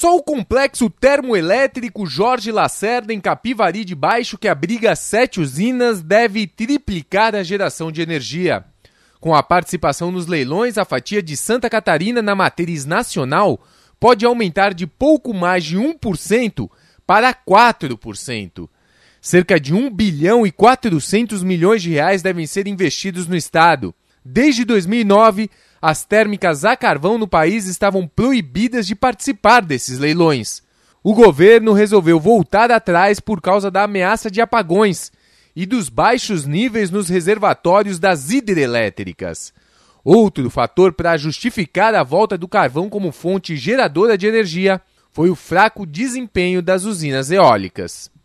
Só o complexo termoelétrico Jorge Lacerda, em Capivari de Baixo, que abriga sete usinas, deve triplicar a geração de energia. Com a participação nos leilões, a fatia de Santa Catarina na matriz nacional pode aumentar de pouco mais de 1% para 4%. Cerca de 1 bilhão e 400 milhões de reais devem ser investidos no estado. Desde 2009, as térmicas a carvão no país estavam proibidas de participar desses leilões. O governo resolveu voltar atrás por causa da ameaça de apagões e dos baixos níveis nos reservatórios das hidrelétricas. Outro fator para justificar a volta do carvão como fonte geradora de energia foi o fraco desempenho das usinas eólicas.